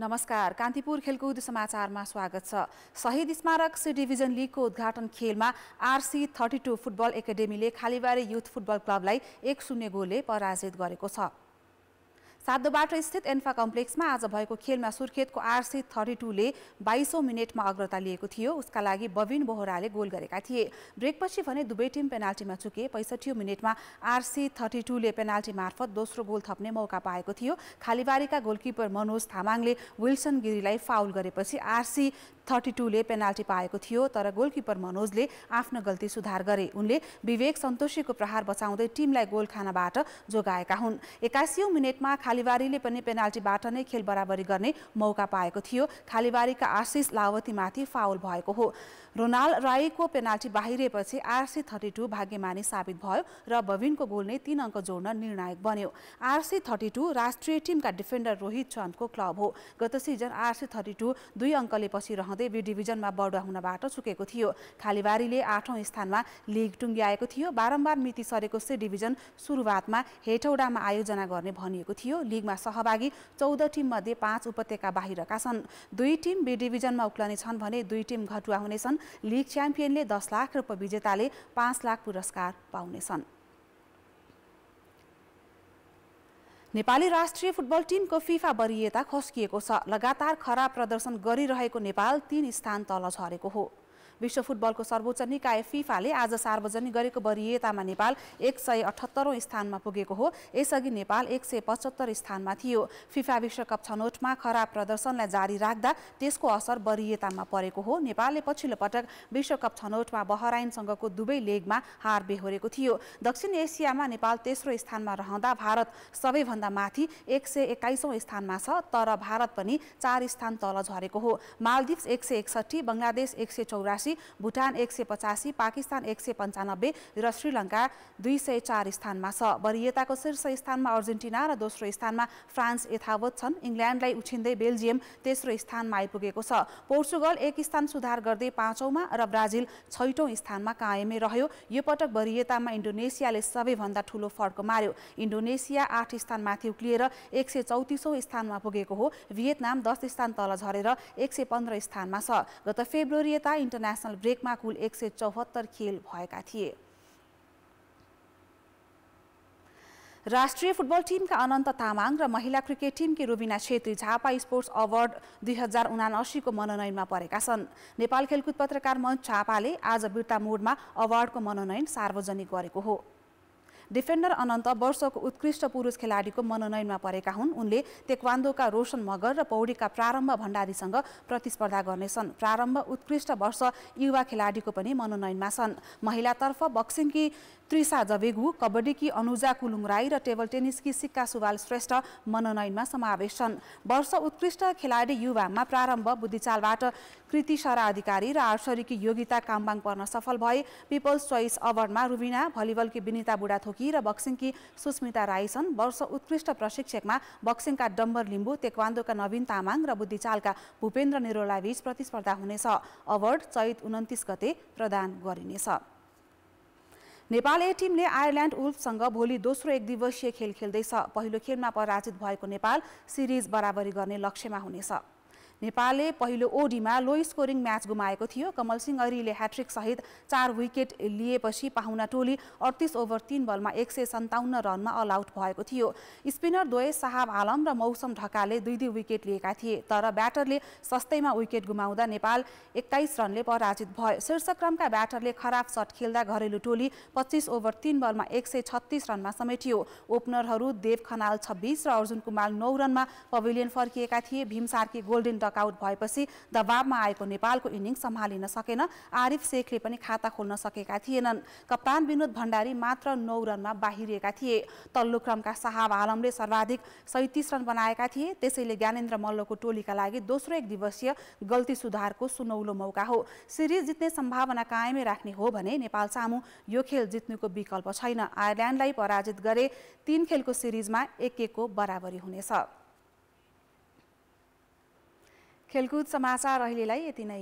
नमस्कार कान्तिपुर खेलकुद समाचारमा स्वागत छ शहीद स्मारक सी डिभिजन लिगको उद्घाटन खेलमा आरसी थर्टी टू फुटबल एकाडेमीले खालीबारी युथ फुटबल क्लबलाई एक शून्य गोलले पराजित गरेको छ सादोबाट स्थित एन्फा कम्प्लेक्समा आज भएको खेलमा सुर्खेतको आरसी थर्टी टूले बाइसौँ मिनटमा अग्रता लिएको थियो उसका लागि बबिन बोहराले गोल गरेका थिए ब्रेकपछि भने दुवै टिम पेनाल्टीमा चुके पैँसठी मिनटमा आरसी थर्टी टूले पेनाल्टी मार्फत दोस्रो गोल थप्ने मौका पाएको थियो खालीबारीका गोलकिपर मनोज थामाङले विल्सन गिरीलाई फाउल गरेपछि आरसी थर्टी टूले पेनाल्टी पाएको थियो तर गोलकिपर मनोजले आफ्नो गल्ती सुधार गरे उनले विवेक सन्तोषीको प्रहार बचाउँदै टिमलाई गोल खानाबाट जोगाएका हुन् एक्कासी मिनटमा खाली खालीबारीले पनि पेनाल्टीबाट नै खेल बराबरी गर्ने मौका पाएको थियो खालीबारीका आशिष लावतीमाथि फाउल भएको हो रोनाल्ड राईको पेनाल्टी बाहिरिएपछि आरसी थर्टी टू भाग्यमानी साबित भयो र बविनको गोल नै तीन अङ्क जोड्न निर्णायक बन्यो आरसी थर्टी टू राष्ट्रिय टिमका डिफेन्डर रोहित चन्दको क्लब हो गत सिजन आरसी थर्टी टू दुई अङ्कले पछि रहँदै बी डिभिजनमा बढुवा हुनबाट चुकेको थियो खालीबारीले आठौँ स्थानमा लिग टुङ्ग्याएको थियो बारम्बार मिति सरेको सी डिभिजन सुरुवातमा हेटौडामा आयोजना गर्ने भनिएको थियो लिगमा सहभागी चौध मध्ये पाँच उपत्यका बाहिरका छन् दुई टिम बी डिभिजनमा उक्लने छन् भने दुई टिम घटुवा हुनेछन् लिग च्याम्पियनले दस लाख र उपविजेताले पाँच लाख पुरस्कार पाउनेछन् नेपाली राष्ट्रिय फुटबल टिमको फिफा वरियता खस्किएको छ लगातार खराब प्रदर्शन गरिरहेको नेपाल तीन स्थान तल झरेको हो विश्व फुटबलको सर्वोच्च निकाय फिफाले आज सार्वजनिक गरेको वरियतामा नेपाल एक सय अठहत्तरौँ स्थानमा पुगेको हो यसअघि नेपाल एक सय पचहत्तर स्थानमा थियो फिफा विश्वकप छनौटमा खराब प्रदर्शनलाई जारी राख्दा त्यसको असर वरियतामा परेको हो नेपालले पछिल्लो पटक विश्वकप छनौटमा बहराइनसँगको दुवै लेगमा हार बेहोरेको थियो दक्षिण एसियामा नेपाल तेस्रो स्थानमा रहँदा भारत सबैभन्दा माथि एक सय एक्काइसौँ स्थानमा छ तर भारत पनि चार स्थान तल झरेको हो मालदिप्स एक सय एकसट्ठी बङ्गलादेश एक सय चौरासी एकासी भुटान एक सय पचासी पाकिस्तान एक सय पन्चानब्बे र श्रीलङ्का दुई सय चार स्थानमा छ वरियताको शीर्ष स्थानमा अर्जेन्टिना र दोस्रो स्थानमा फ्रान्स यथावत छन् इङ्ल्यान्डलाई उछिन्दै बेल्जियम तेस्रो स्थानमा आइपुगेको छ पोर्चुगल एक स्थान सुधार गर्दै पाँचौँमा र ब्राजिल छैटौँ स्थानमा कायमै रह्यो यो पटक वरियतामा इन्डोनेसियाले सबैभन्दा ठुलो फड्को मार्यो इन्डोनेसिया आठ स्थानमाथि उक्लिएर एक सय चौतिसौँ स्थानमा पुगेको हो भियतनाम दस स्थान तल झरेर एक सय पन्ध्र स्थानमा छ गत फेब्रुअरी यता इन्टरनेसनल इन्टरनेसनल ब्रेकमा कुल एक सय चौहत्तर खेल भएका थिए राष्ट्रिय फुटबल टिमका अनन्त तामाङ र महिला क्रिकेट टिमकी रुबिना छेत्री झापा स्पोर्ट्स अवार्ड दुई हजार उनासीको मनोनयनमा परेका छन् नेपाल खेलकुद पत्रकार मञ्च झापाले आज बिर्ता मोडमा अवार्डको मनोनयन सार्वजनिक गरेको हो डिफेन्डर अनन्त वर्षको उत्कृष्ट पुरुष खेलाडीको मनोनयनमा परेका हुन् उनले तेक्वान्दोका रोशन मगर र पौडीका प्रारम्भ भण्डारीसँग प्रतिस्पर्धा गर्नेछन् प्रारम्भ उत्कृष्ट वर्ष युवा खेलाडीको पनि मनोनयनमा छन् महिलातर्फ बक्सिङकी त्रिसा जबेगु कबड्डीकी अनुजा कुलुङ राई र टेबल टेनिसकी सिक्का सुवाल श्रेष्ठ मनोनयनमा समावेश छन् वर्ष उत्कृष्ट खेलाडी युवामा प्रारम्भ बुद्धिचालबाट कृति सरा अधिकारी र आर्सरीकी योगिता काम्बाङ पर्न सफल भए पिपल्स चोइस अवार्डमा रुबिना भलिबलकी विनिता बुढाथोकी र बक्सिङकी सुस्मिता राई छन् वर्ष उत्कृष्ट प्रशिक्षकमा बक्सिङका डम्बर लिम्बू तेक्वान्दोका नवीन तामाङ र बुद्धिचालका भूपेन्द्र निरोलाबीच प्रतिस्पर्धा हुनेछ अवार्ड चैत उन्तिस गते प्रदान गरिनेछ नेपाल ए टिमले आयरल्यान्ड उल्फसँग भोलि दोस्रो एक दिवसीय खेल खेल्दैछ पहिलो खेलमा पराजित भएको नेपाल सिरिज बराबरी गर्ने लक्ष्यमा हुनेछ नेपालले पहिलो ओडीमा लो स्कोरिङ म्याच गुमाएको थियो कमल सिंह अरीले ह्याट्रिक सहित चार विकेट लिएपछि पाहुना टोली अडतिस ओभर तीन बलमा एक सय सन्ताउन्न रनमा अल आउट भएको थियो स्पिनर द्वय साहब आलम र मौसम ढकाले दुई दुई विकेट लिएका थिए तर ब्याटरले सस्तैमा विकेट गुमाउँदा नेपाल एक्काइस रनले पराजित भयो शीर्षक्रमका ब्याटरले खराब सट खेल्दा घरेलु टोली पच्चिस ओभर तीन बलमा एक सय छत्तिस रनमा समेटियो ओपनरहरू देव खनाल छब्बिस र अर्जुन कुमार नौ रनमा पवेलियन फर्किएका थिए भीमसार्की गोल्डेन डकआउट भएपछि दबावमा आएको नेपालको इनिङ सम्हालिन सकेन आरिफ शेखले पनि खाता खोल्न सकेका थिएनन् कप्तान विनोद भण्डारी मात्र नौ रनमा बाहिरिएका थिए तल्लो क्रमका शाहब आलमले सर्वाधिक सैतिस रन बनाएका थिए त्यसैले ज्ञानेन्द्र मल्लको टोलीका लागि दोस्रो एक दिवसीय गल्ती सुधारको सुनौलो मौका हो सिरिज जित्ने सम्भावना कायमै राख्ने हो भने नेपाल सामु यो खेल जित्नुको विकल्प छैन आयरल्यान्डलाई पराजित गरे तीन खेलको सिरिजमा एक एकको बराबरी हुनेछ खेलकुद समाचार अहिलेलाई यति नै